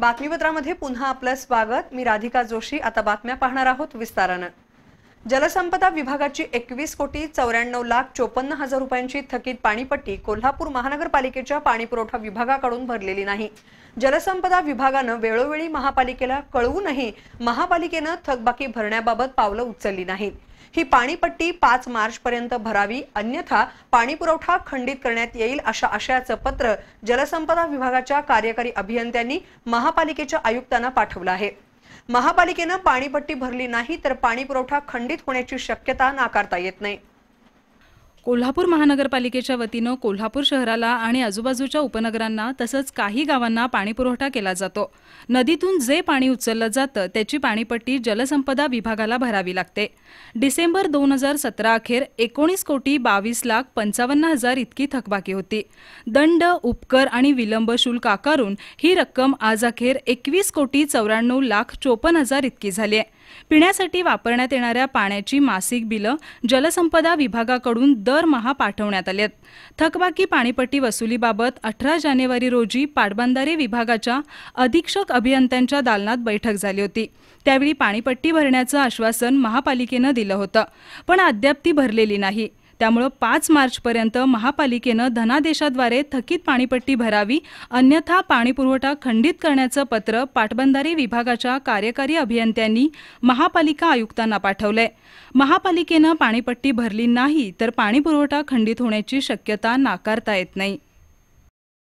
बातमीपत्रामध्ये पुन्हा आपलं स्वागत मी राधिका जोशी आता बातम्या पाहणार आहोत विस्तारानं जलसंपदा विभागाची एकवीस कोटी चौऱ्याण्णव लाख चोपन्न हजार रुपयांची थकीत पाणीपट्टी कोल्हापूर महानगरपालिकेच्या पाणीपुरवठा विभागाकडून भरलेली नाही जलसंपदा विभागानं वेळोवेळी महापालिकेला कळवूनही महापालिकेनं थकबाकी भरण्याबाबत पावलं उचलली नाहीत ही पाणीपट्टी पाच मार्च पर्यंत भरावी अन्यथा पाणीपुरवठा खंडित करण्यात येईल अशा आशयाचं पत्र जलसंपदा विभागाच्या कार्यकारी अभियंत्यांनी महापालिकेच्या आयुक्तांना पाठवलं आहे महापालिकेनं पाणीपट्टी भरली नाही तर पाणीपुरवठा खंडित होण्याची शक्यता नाकारता येत नाही कोल्हापूर महानगरपालिकेच्या वतीनं कोल्हापूर शहराला आणि आजूबाजूच्या उपनगरांना तसंच काही गावांना पाणीपुरवठा केला जातो नदीतून जे पाणी उचललं जातं त्याची पाणीपट्टी जलसंपदा विभागाला भरावी लागते डिसेंबर दोन हजार सतरा अखेर एकोणीस कोटी बावीस लाख पंचावन्न हजार इतकी थकबाकी होती दंड उपकर आणि विलंब शुल्क आकारून ही रक्कम आज अखेर एकवीस कोटी चौऱ्याण्णव लाख चोपन्न हजार इतकी झाली आहे पिण्यासाठी वापरण्यात येणाऱ्या पाण्याची मासिक बिलं जलसंपदा विभागाकडून दरमहा पाठवण्यात आली थकबाकी पाणीपट्टी वसुलीबाबत अठरा जानेवारी रोजी पाटबंधारे विभागाच्या अधीक्षक अभियंत्यांच्या दालनात बैठक झाली होती त्यावेळी पाणीपट्टी भरण्याचं आश्वासन महापालिकेनं दिलं होतं पण अद्याप ती भरलेली नाही त्यामुळं पाच मार्चपर्यंत महापालिकेनं धनादेशाद्वारे थकीत पाणीपट्टी भरावी अन्यथा पाणीपुरवठा खंडित करण्याचं पत्र पाटबंधारे विभागाच्या कार्यकारी अभियंत्यांनी महापालिका आयुक्तांना पाठवलंय महापालिकेनं पाणीपट्टी भरली नाही तर पाणीपुरवठा खंडित होण्याची शक्यता नाकारता येत नाही